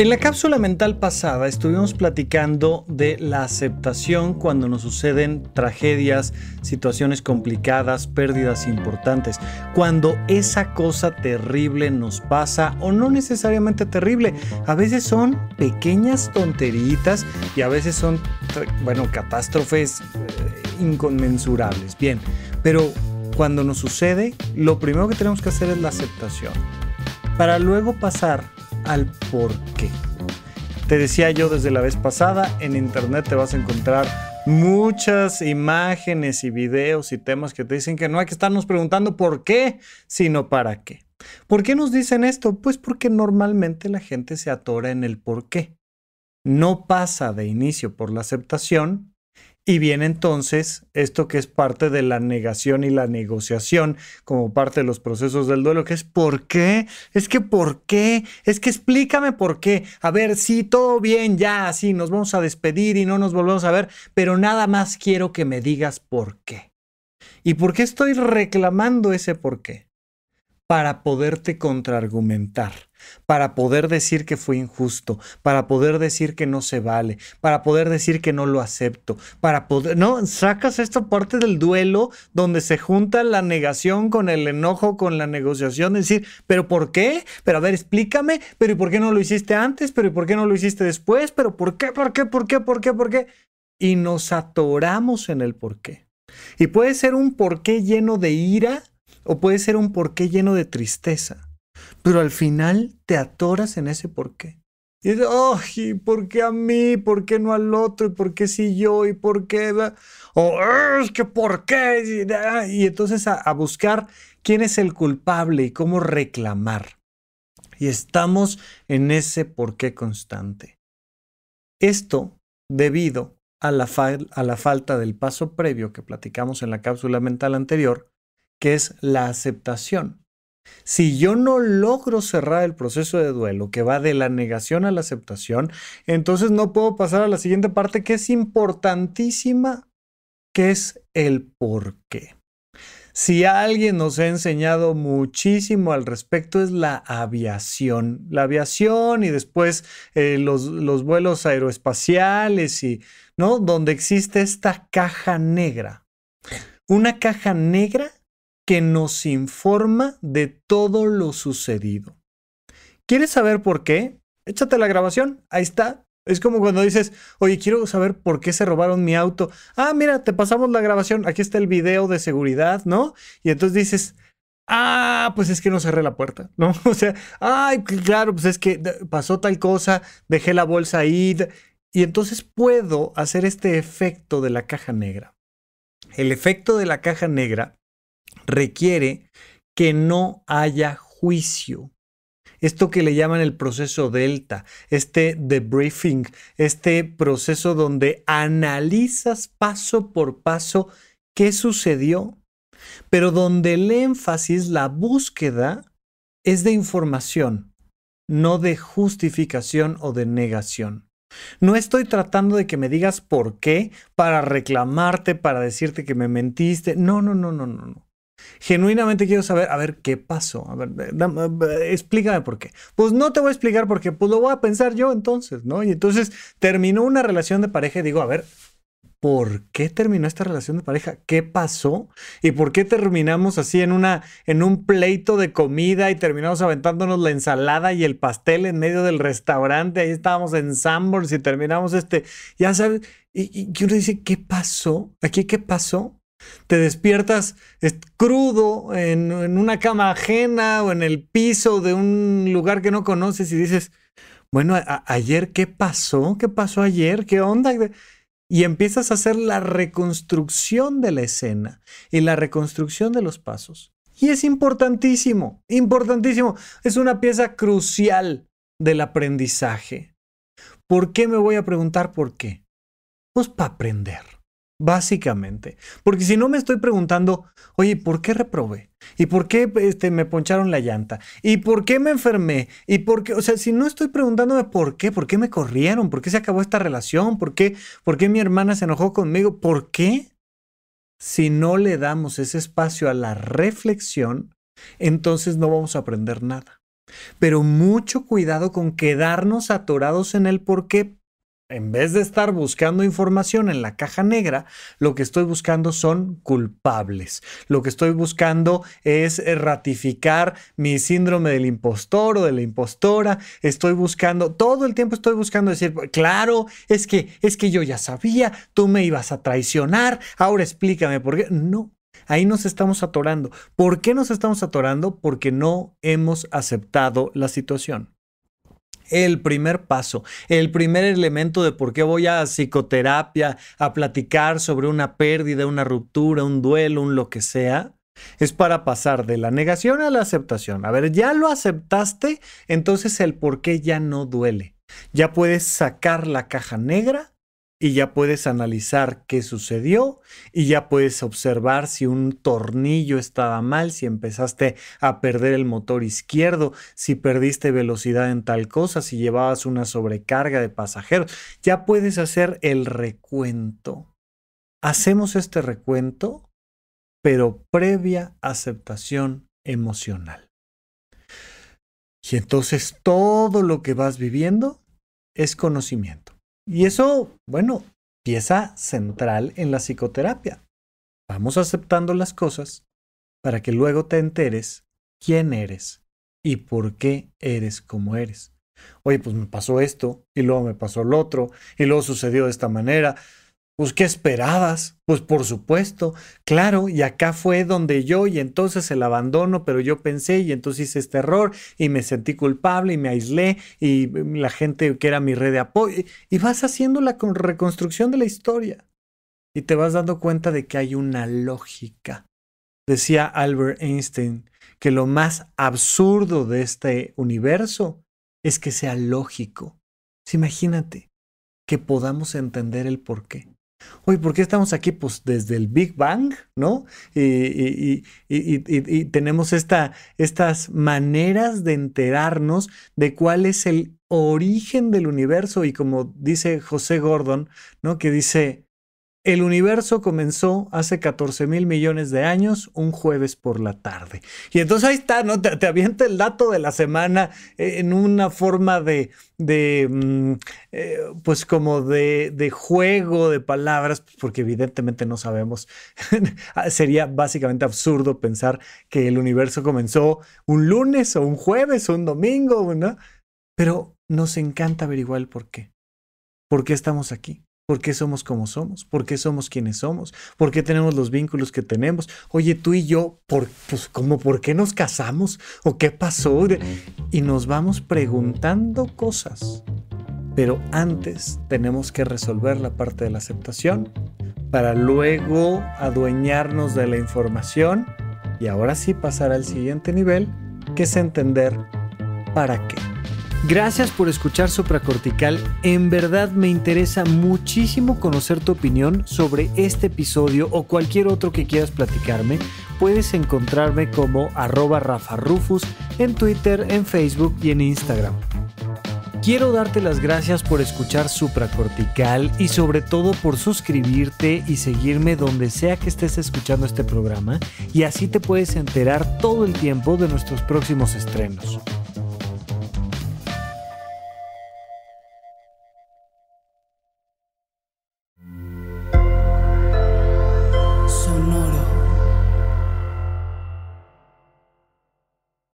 En la cápsula mental pasada estuvimos platicando de la aceptación cuando nos suceden tragedias, situaciones complicadas, pérdidas importantes, cuando esa cosa terrible nos pasa o no necesariamente terrible, a veces son pequeñas tonteritas y a veces son, bueno, catástrofes eh, inconmensurables. Bien, pero cuando nos sucede, lo primero que tenemos que hacer es la aceptación, para luego pasar al por qué. Te decía yo desde la vez pasada, en internet te vas a encontrar muchas imágenes y videos y temas que te dicen que no hay que estarnos preguntando por qué, sino para qué. ¿Por qué nos dicen esto? Pues porque normalmente la gente se atora en el por qué. No pasa de inicio por la aceptación y viene entonces esto que es parte de la negación y la negociación como parte de los procesos del duelo, que es ¿por qué? Es que ¿por qué? Es que explícame por qué. A ver, sí, todo bien, ya, sí, nos vamos a despedir y no nos volvemos a ver, pero nada más quiero que me digas por qué. ¿Y por qué estoy reclamando ese por qué? Para poderte contraargumentar para poder decir que fue injusto, para poder decir que no se vale, para poder decir que no lo acepto, para poder, no, sacas esta parte del duelo donde se junta la negación con el enojo, con la negociación, decir, pero ¿por qué? Pero a ver, explícame, pero ¿y por qué no lo hiciste antes? ¿Pero y por qué no lo hiciste después? ¿Pero por qué? ¿Por qué? ¿Por qué? ¿Por qué? ¿Por qué? Y nos atoramos en el por qué. Y puede ser un por qué lleno de ira o puede ser un por qué lleno de tristeza pero al final te atoras en ese por qué. Y dices, oh, ¿y por qué a mí? ¿Por qué no al otro? ¿Y por qué si yo? ¿Y por qué? O, es que por qué. Y ah", entonces a, buscar quién es el culpable y cómo reclamar. Y estamos en ese porqué constante. Esto debido a la, falta del paso previo que platicamos en la cápsula mental anterior, que es la aceptación. Si yo no logro cerrar el proceso de duelo que va de la negación a la aceptación, entonces no puedo pasar a la siguiente parte que es importantísima, que es el por qué. Si alguien nos ha enseñado muchísimo al respecto es la aviación. La aviación y después eh, los, los vuelos aeroespaciales y, ¿no? Donde existe esta caja negra. Una caja negra que nos informa de todo lo sucedido. ¿Quieres saber por qué? Échate la grabación, ahí está. Es como cuando dices, oye, quiero saber por qué se robaron mi auto. Ah, mira, te pasamos la grabación, aquí está el video de seguridad, ¿no? Y entonces dices, ah, pues es que no cerré la puerta, ¿no? O sea, ay, claro, pues es que pasó tal cosa, dejé la bolsa ahí. Y entonces puedo hacer este efecto de la caja negra. El efecto de la caja negra requiere que no haya juicio. Esto que le llaman el proceso delta, este debriefing, este proceso donde analizas paso por paso qué sucedió, pero donde el énfasis, la búsqueda, es de información, no de justificación o de negación. No estoy tratando de que me digas por qué, para reclamarte, para decirte que me mentiste. No, no, no, no, no, Genuinamente quiero saber, a ver, ¿qué pasó? A ver, eh, eh, explícame por qué. Pues no te voy a explicar por qué, pues lo voy a pensar yo entonces, ¿no? Y entonces terminó una relación de pareja y digo, a ver, ¿por qué terminó esta relación de pareja? ¿Qué pasó? ¿Y por qué terminamos así en, una, en un pleito de comida y terminamos aventándonos la ensalada y el pastel en medio del restaurante? Ahí estábamos en Sambors y terminamos este, ya sabes, y uno dice, ¿qué pasó? ¿Aquí qué pasó? Te despiertas crudo en, una cama ajena o en el piso de un lugar que no conoces y dices, bueno, ayer, ¿qué pasó? ¿Qué pasó ayer? ¿Qué onda? Y empiezas a hacer la reconstrucción de la escena y la reconstrucción de los pasos. Y es importantísimo, importantísimo. Es una pieza crucial del aprendizaje. ¿Por qué me voy a preguntar por qué? Pues para aprender básicamente. Porque si no me estoy preguntando, oye, ¿por qué reprobé? ¿Y por qué este, me poncharon la llanta? ¿Y por qué me enfermé? ¿Y por qué? O sea, si no estoy preguntándome por qué, por qué me corrieron, por qué se acabó esta relación, por qué, por qué mi hermana se enojó conmigo, ¿por qué? Si no le damos ese espacio a la reflexión, entonces no vamos a aprender nada. Pero mucho cuidado con quedarnos atorados en el por qué en vez de estar buscando información en la caja negra, lo que estoy buscando son culpables. Lo que estoy buscando es eh, ratificar mi síndrome del impostor o de la impostora. Estoy buscando, todo el tiempo estoy buscando decir, claro, es que es que yo ya sabía, tú me ibas a traicionar, ahora explícame por qué. No, Ahí nos estamos atorando. ¿Por qué nos estamos atorando? Porque no hemos aceptado la situación el primer paso, el primer elemento de por qué voy a psicoterapia, a platicar sobre una pérdida, una ruptura, un duelo, un lo que sea, es para pasar de la negación a la aceptación. A ver, ya lo aceptaste, entonces el por qué ya no duele. Ya puedes sacar la caja negra y ya puedes analizar qué sucedió y ya puedes observar si un tornillo estaba mal, si empezaste a perder el motor izquierdo, si perdiste velocidad en tal cosa, si llevabas una sobrecarga de pasajeros. Ya puedes hacer el recuento. Hacemos este recuento, pero previa aceptación emocional. Y entonces todo lo que vas viviendo es conocimiento. Y eso, bueno, pieza central en la psicoterapia. Vamos aceptando las cosas para que luego te enteres quién eres y por qué eres como eres. Oye, pues me pasó esto y luego me pasó lo otro y luego sucedió de esta manera. Pues, ¿qué esperabas? Pues, por supuesto, claro, y acá fue donde yo, y entonces el abandono, pero yo pensé, y entonces hice este error, y me sentí culpable, y me aislé, y la gente que era mi red de apoyo, y vas haciendo la reconstrucción de la historia, y te vas dando cuenta de que hay una lógica. Decía Albert Einstein que lo más absurdo de este universo es que sea lógico. Pues, imagínate que podamos entender el porqué. Oye, ¿por qué estamos aquí? Pues desde el Big Bang, ¿no? Y, y tenemos estas maneras de enterarnos de cuál es el origen del universo. Y como dice José Gordon, ¿no? Que dice, el universo comenzó hace 14 mil millones de años, un jueves por la tarde. Y entonces ahí está, ¿no? Te, te avienta el dato de la semana eh, en una forma de, de mm, eh, pues como de, de, juego de palabras, pues porque evidentemente no sabemos. Ah, sería básicamente absurdo pensar que el universo comenzó un lunes o un jueves o un domingo, ¿no? Pero nos encanta averiguar el por qué. ¿Por qué estamos aquí? ¿Por qué somos como somos? ¿Por qué somos quienes somos? ¿Por qué tenemos los vínculos que tenemos? Oye, tú y yo, ¿por, pues, ¿por qué nos casamos? ¿O qué pasó? Y nos vamos preguntando cosas. Pero antes tenemos que resolver la parte de la aceptación para luego adueñarnos de la información y ahora sí pasar al siguiente nivel, que es entender para qué. Gracias por escuchar Supracortical. En verdad me interesa muchísimo conocer tu opinión sobre este episodio o cualquier otro que quieras platicarme. Puedes encontrarme como arroba Rafa Rufus en Twitter, en Facebook y en Instagram. Quiero darte las gracias por escuchar Supracortical y sobre todo por suscribirte y seguirme donde sea que estés escuchando este programa y así te puedes enterar todo el tiempo de nuestros próximos estrenos.